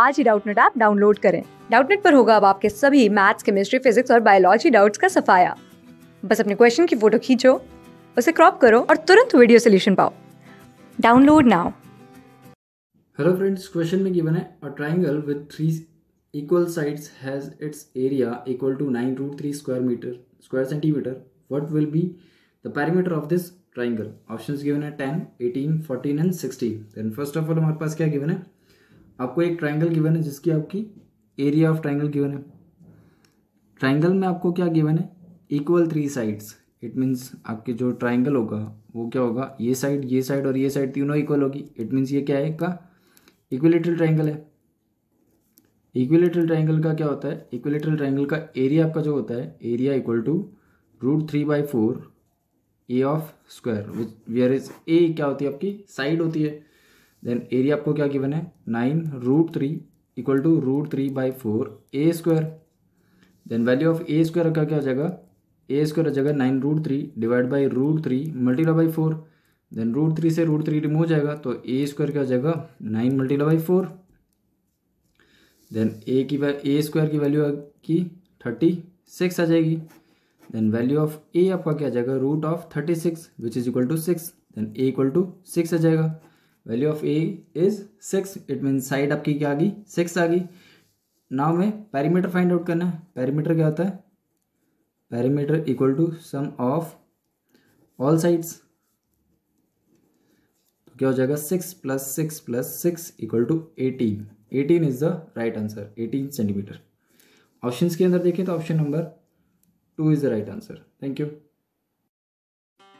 आज ही Doubtnut app download करें डाउटनेट पर होगा अब आपके सभी मैथ्स केमिस्ट्री फिजिक्स और बायोलॉजी डाउट्स का सफाया बस अपने क्वेश्चन की फोटो खींचो उसे क्रॉप करो और तुरंत वीडियो सोल्यूशन पाओ download now hello friends question में गिवन है a triangle with three equal sides has its area equal to nine root three square metre square centimetre what will be the parameter of this triangle options given है ten eighteen fourteen and sixteen then first of all हमारे पास क्या given है आपको एक triangle given है जिसकी आपकी एरिया ऑफ ट्राइंगल गिवन है ट्राइंगल में आपको क्या गिवन है equal three sides it means आपके जो ट्राइंगल होगा वो क्या होगा ये साइड ये साइड और ये साइड तीनों इक्वल होगी इट मीन्स ये क्या है का इक्विलेटरल ट्राइंगल है इक्विलेटरल ट्राइंगल का क्या होता है इक्विलेटरल ट्राइंगल का एरिया आपका जो होता है area equal to root three by four a of square which where is a क्या होती है आपकी साइड होती है देन एरिया आपको क्या गिवन है nine root three equal to root three by four a square then value of a square का क्या हो जाएगा ए स्क्वायर आ जाएगा nine root three divide by root three multiply by four then root three से root three remove हो जाएगा तो ए स्क्वायर क्या हो जाएगा nine multiply by four then a की ए स्क्वायर की वैल्यू की थर्टी सिक्स आ जाएगी देन वैल्यू ऑफ ए आपका क्या आ जाएगा root of thirty six which is equal to six then a equal to six आ जाएगा value of a is six it mean side आपकी क्या आ गई सिक्स आ गई नाउ में पैरीमीटर फाइंड आउट करना है पैरीमीटर क्या होता है perimeter equal to sum of all sides तो क्या हो जाएगा six plus six plus six equal to eighteen eighteen is the right answer eighteen centimetre options के अंदर देखें तो option number two is the right answer thank you